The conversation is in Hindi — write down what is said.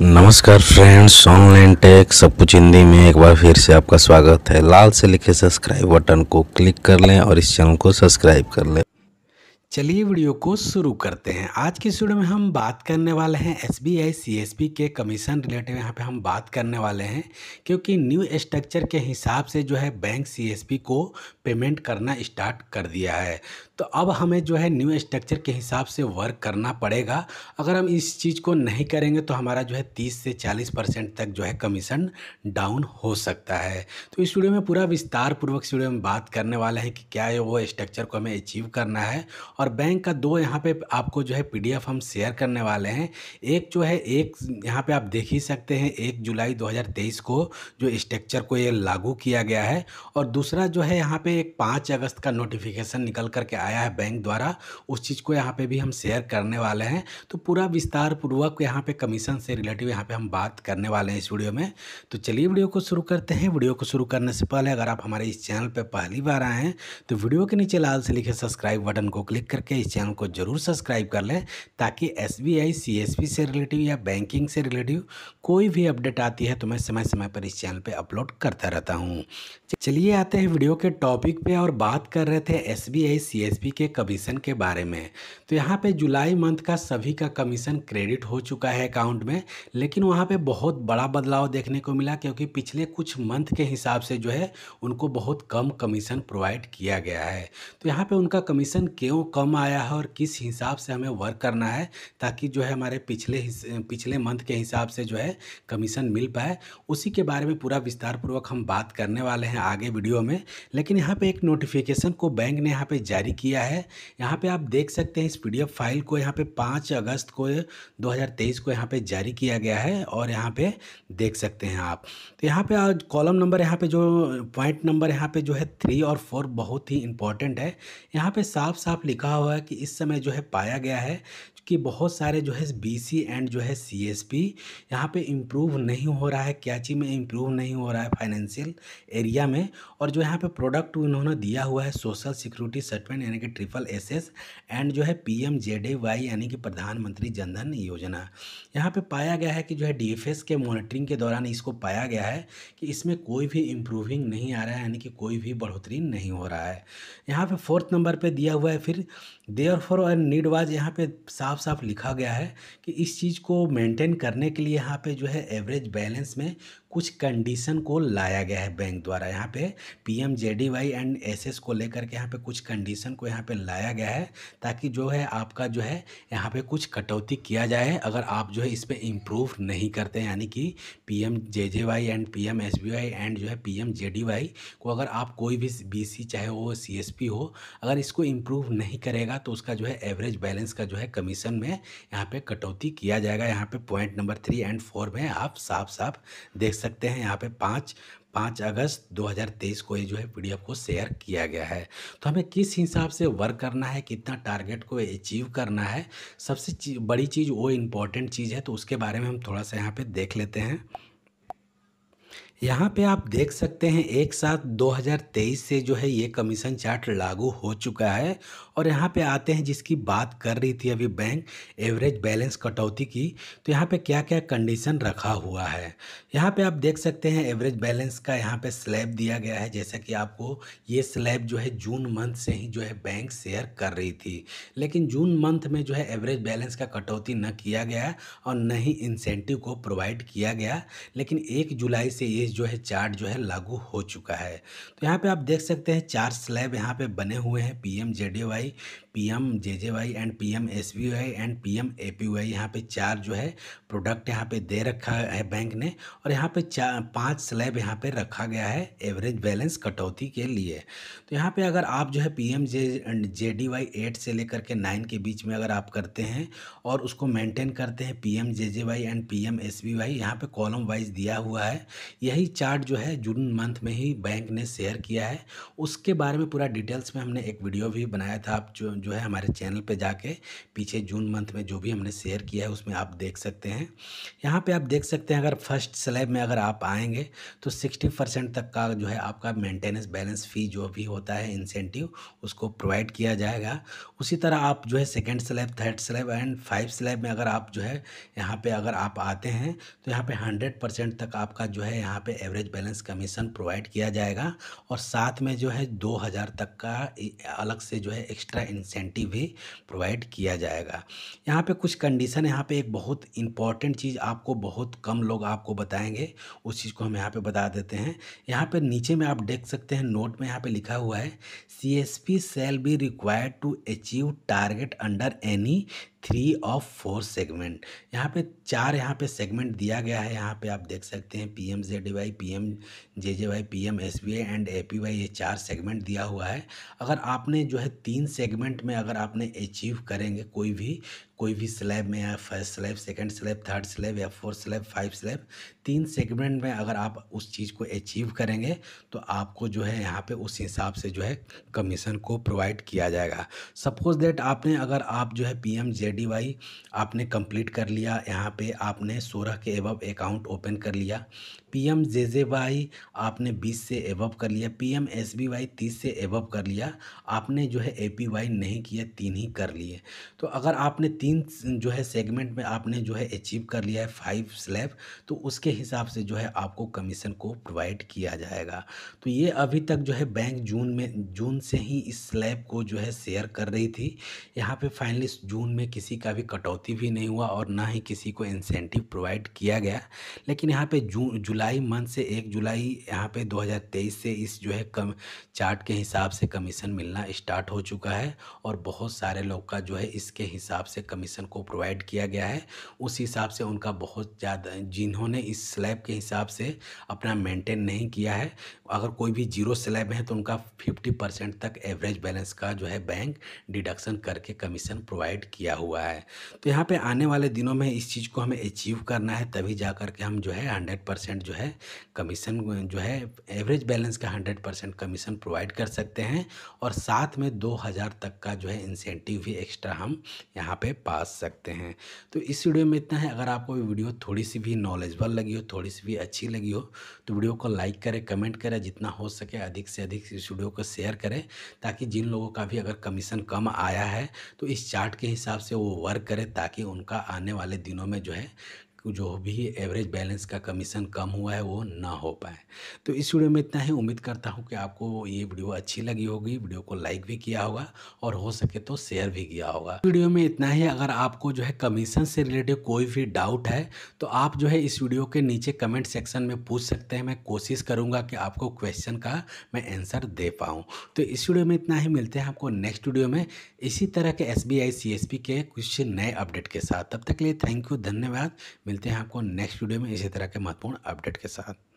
नमस्कार फ्रेंड्स ऑनलाइन टेक सब कुछ हिंदी में एक बार फिर से आपका स्वागत है लाल से लिखे सब्सक्राइब बटन को क्लिक कर लें और इस चैनल को सब्सक्राइब कर लें चलिए वीडियो को शुरू करते हैं आज के वीडियो में हम बात करने वाले हैं S B I C S P के कमीशन रिलेटेड यहाँ पे हम बात करने वाले हैं क्योंकि न्यू स्ट्रक्चर के हिसाब से जो है बैंक सी एस पी को पेमेंट करना स्टार्ट कर दिया है तो अब हमें जो है न्यू स्ट्रक्चर के हिसाब से वर्क करना पड़ेगा अगर हम इस चीज़ को नहीं करेंगे तो हमारा जो है तीस से चालीस परसेंट तक जो है कमीशन डाउन हो सकता है तो इस वीडियो में पूरा विस्तार पूर्वक इस वीडियो में बात करने वाला है कि क्या है वो स्ट्रक्चर को हमें अचीव करना है और बैंक का दो यहाँ पे आपको जो है पी हम शेयर करने वाले हैं एक जो है एक यहाँ पे आप देख ही सकते हैं एक जुलाई 2023 को जो स्ट्रक्चर को ये लागू किया गया है और दूसरा जो है यहाँ पे एक पाँच अगस्त का नोटिफिकेशन निकल करके आया है बैंक द्वारा उस चीज़ को यहाँ पे भी हम शेयर करने वाले हैं तो पूरा विस्तार पूर्वक यहाँ पे कमीशन से रिलेटिव यहाँ पे हम बात करने वाले हैं इस वीडियो में तो चलिए वीडियो को शुरू करते हैं वीडियो को शुरू करने से पहले अगर आप हमारे इस चैनल पर पहली बार आए हैं तो वीडियो के नीचे लाल से लिखे सब्सक्राइब बटन को क्लिक करके इस चैनल को जरूर सब्सक्राइब कर लें ताकि एस बी से रिलेटिव या बैंकिंग से रिलेटिव कोई भी अपडेट आती है तो मैं समय समय पर इस चैनल पर अपलोड करता रहता हूँ चलिए आते हैं वीडियो के टॉपिक पे और बात कर रहे थे S B I C S SSB के कमीशन के बारे में तो यहाँ पे जुलाई मंथ का सभी का कमीशन क्रेडिट हो चुका है अकाउंट में लेकिन वहाँ पे बहुत बड़ा बदलाव देखने को मिला क्योंकि पिछले कुछ मंथ के हिसाब से जो है उनको बहुत कम कमीशन प्रोवाइड किया गया है तो यहाँ पर उनका कमीशन क्यों कम आया है और किस हिसाब से हमें वर्क करना है ताकि जो है हमारे पिछले पिछले मंथ के हिसाब से जो है कमीशन मिल पाए उसी के बारे में पूरा विस्तारपूर्वक हम बात करने वाले हैं आगे वीडियो में लेकिन यहाँ पे एक नोटिफिकेशन को बैंक ने यहाँ पे जारी किया किया है यहाँ पे आप देख सकते हैं इस पीडीएफ फाइल को यहाँ पे पाँच अगस्त को 2023 को यहाँ पे जारी किया गया है और यहाँ पे देख सकते हैं आप तो यहाँ पे आज कॉलम नंबर यहाँ पे जो पॉइंट नंबर यहाँ पे जो है थ्री और फोर बहुत ही इंपॉर्टेंट है यहाँ पे साफ साफ लिखा हुआ है कि इस समय जो है पाया गया है कि बहुत सारे जो है बीसी एंड जो है सीएसपी यहाँ पे इम्प्रूव नहीं हो रहा है क्याची में इम्प्रूव नहीं हो रहा है फाइनेंशियल एरिया में और जो यहाँ पे प्रोडक्ट इन्होंने दिया हुआ है सोशल सिक्योरिटी सेटमेंट यानी कि ट्रिपल एसएस एंड जो है डी वाई यानी कि प्रधानमंत्री जनधन योजना यहाँ पर पाया गया है कि जो है एस के मॉनिटरिंग के दौरान इसको पाया गया है कि इसमें कोई भी इम्प्रूविंग नहीं आ रहा है यानी कि कोई भी बढ़ोतरी नहीं हो रहा है यहाँ पर फोर्थ नंबर पर दिया हुआ है फिर देयर फॉर नीड वाज यहाँ पे साफ साफ साफ लिखा गया है कि इस चीज़ को मेंटेन करने के लिए यहाँ पे जो है एवरेज बैलेंस में कुछ कंडीशन को लाया गया है बैंक द्वारा यहाँ पे P M J D Y and S S को लेकर के यहाँ पे कुछ कंडीशन को यहाँ पे लाया गया है ताकि जो है आपका जो है यहाँ पे कुछ कटौती किया जाए अगर आप जो है इस पर इम्प्रूव नहीं करते यानी कि P M J J Y and P M S B Y and जो है P M J D Y को अगर आप कोई भी बी सी चाहे वो सी एस पी हो अगर इसको इम्प्रूव नहीं करेगा तो उसका जो है एवरेज बैलेंस का जो है कमीशन में यहाँ पर कटौती किया जाएगा यहाँ पर point number three and four में आप साफ साफ देख सकते हैं यहाँ पे पाँच पाँच अगस्त 2023 को ये जो है पीडीएफ को शेयर किया गया है तो हमें किस हिसाब से वर्क करना है कितना टारगेट को अचीव करना है सबसे चीज़, बड़ी चीज़ वो इम्पॉर्टेंट चीज़ है तो उसके बारे में हम थोड़ा सा यहाँ पे देख लेते हैं यहाँ पे आप देख सकते हैं एक साथ 2023 से जो है ये कमीशन चार्ट लागू हो चुका है और यहाँ पे आते हैं जिसकी बात कर रही थी अभी बैंक एवरेज बैलेंस कटौती की तो यहाँ पे क्या क्या कंडीशन रखा हुआ है यहाँ पे आप देख सकते हैं एवरेज बैलेंस का यहाँ पे स्लैब दिया गया है जैसा कि आपको ये स्लैब जो है जून मंथ से ही जो है बैंक शेयर कर रही थी लेकिन जून मंथ में जो है एवरेज बैलेंस का कटौती न किया गया और न ही इंसेंटिव को प्रोवाइड किया गया लेकिन एक जुलाई से ये सीरीज जो है चार्ट जो है लागू हो चुका है तो यहाँ पे आप देख सकते हैं चार स्लैब यहाँ पे बने हुए हैं P M J D Y P M J J Y and P M S V Y and P M A P Y यहाँ पे चार जो है प्रोडक्ट यहाँ पे दे रखा है बैंक ने और यहाँ पे चार पाँच स्लैब यहाँ पे रखा गया है एवरेज बैलेंस कटौती के लिए तो यहाँ पे अगर आप जो है P M J J D Y eight से लेकर के नाइन के बीच में अगर आप करते हैं और उसको मैंटेन करते हैं P M J J Y and P M S V Y यहाँ पर कॉलम वाइज दिया हुआ है यही चार्ट जो है जून मंथ में ही बैंक ने शेयर किया है उसके बारे में पूरा डिटेल्स में हमने एक वीडियो भी बनाया था आप जो जो है हमारे चैनल पे जाके पीछे जून मंथ में जो भी हमने शेयर किया है उसमें आप देख सकते हैं यहाँ पे आप देख सकते हैं अगर फर्स्ट स्लैब में अगर आप आएंगे तो सिक्सटी परसेंट तक का जो है आपका मेंटेनेंस बैलेंस फ़ी जो भी होता है इंसेंटिव उसको प्रोवाइड किया जाएगा उसी तरह आप जो है second slab third slab and five slab में अगर आप जो है यहाँ पर अगर आप आते हैं तो यहाँ पर हंड्रेड परसेंट तक आपका जो है यहाँ पर एवरेज बैलेंस कमीशन प्रोवाइड किया जाएगा और साथ में जो है दो हज़ार तक का अलग से जो है एक्स्ट्रा इंसेंटिव भी प्रोवाइड किया जाएगा यहाँ पे कुछ कंडीशन यहाँ पे एक बहुत इंपॉर्टेंट चीज़ आपको बहुत कम लोग आपको बताएंगे उस चीज़ को हम यहाँ पे बता देते हैं यहाँ पे नीचे में आप देख सकते हैं नोट में यहाँ पे लिखा हुआ है C S P shall be required to achieve target under any three of four segment यहाँ पे चार यहाँ पे सेगमेंट दिया गया है यहाँ पे आप देख सकते हैं P M Z Y P M J J Y P M S B I and A P Y ये चार सेगमेंट दिया हुआ है अगर आपने जो है तीन सेगमेंट में अगर आपने अचीव करेंगे कोई भी कोई भी स्लैब में या first slab second slab third slab या फोर्थ स्लैब फाइव स्लैब तीन सेगमेंट में अगर आप उस चीज़ को अचीव करेंगे तो आपको जो है यहाँ पे उस हिसाब से जो है कमीशन को प्रोवाइड किया जाएगा सपोज़ देट आपने अगर आप जो है P M J D Y आपने कम्प्लीट कर लिया यहाँ पर आपने सोलह के एबव अकाउंट ओपन कर लिया P M J J Y आपने बीस से एबव कर लिया P M S B Y तीस से एबव कर लिया आपने जो है ए पी वाई नहीं किया तीन ही कर लिए तो अगर आपने तीन तीन जो है सेगमेंट में आपने जो है अचीव कर लिया है फाइव स्लैब तो उसके हिसाब से जो है आपको कमीशन को प्रोवाइड किया जाएगा तो ये अभी तक जो है बैंक जून में जून से ही इस स्लैब को जो है शेयर कर रही थी यहाँ पे फाइनली जून में किसी का भी कटौती भी नहीं हुआ और ना ही किसी को इंसेंटिव प्रोवाइड किया गया लेकिन यहाँ पर जून जुलाई मंथ से एक जुलाई यहाँ पर दो से इस जो है कम चार्ट के हिसाब से कमीशन मिलना स्टार्ट हो चुका है और बहुत सारे लोग का जो है इसके हिसाब से कम कमीशन को प्रोवाइड किया गया है उस हिसाब से उनका बहुत ज़्यादा जिन्होंने इस स्लैब के हिसाब से अपना मेंटेन नहीं किया है अगर कोई भी जीरो स्लैब है तो उनका फिफ्टी परसेंट तक एवरेज बैलेंस का जो है बैंक डिडक्शन करके कमीशन प्रोवाइड किया हुआ है तो यहाँ पर आने वाले दिनों में इस चीज़ को हमें अचीव करना है तभी जा कर के हम जो है हंड्रेड परसेंट जो है कमीशन जो है एवरेज बैलेंस का हंड्रेड परसेंट कमीशन प्रोवाइड कर सकते हैं और साथ में दो हज़ार तक का जो है इंसेंटिव भी एक्स्ट्रा हम यहाँ पे पा सकते हैं तो इस वीडियो में इतना है अगर आपको वीडियो थोड़ी सी भी नॉलेजबल लगी हो थोड़ी सी भी अच्छी लगी हो तो वीडियो को लाइक करें कमेंट करें जितना हो सके अधिक से अधिक इस वीडियो को शेयर करें ताकि जिन लोगों का भी अगर कमीशन कम आया है तो इस चार्ट के हिसाब से वो वर्क करें ताकि उनका आने वाले दिनों में जो है जो भी एवरेज बैलेंस का कमीशन कम हुआ है वो ना हो पाए तो इस वीडियो में इतना ही उम्मीद करता हूँ कि आपको ये वीडियो अच्छी लगी होगी वीडियो को लाइक भी किया होगा और हो सके तो शेयर भी किया होगा वीडियो में इतना ही अगर आपको जो है कमीशन से रिलेटेड कोई भी डाउट है तो आप जो है इस वीडियो के नीचे कमेंट सेक्शन में पूछ सकते हैं मैं कोशिश करूँगा कि आपको क्वेश्चन का मैं आंसर दे पाऊँ तो इस वीडियो में इतना ही मिलते हैं आपको नेक्स्ट वीडियो में इसी तरह के एस बी के कुछ नए अपडेट के साथ तब तक के लिए थैंक यू धन्यवाद मिलते मिलते हैं आपको नेक्स्ट वीडियो में इसी तरह के महत्वपूर्ण अपडेट के साथ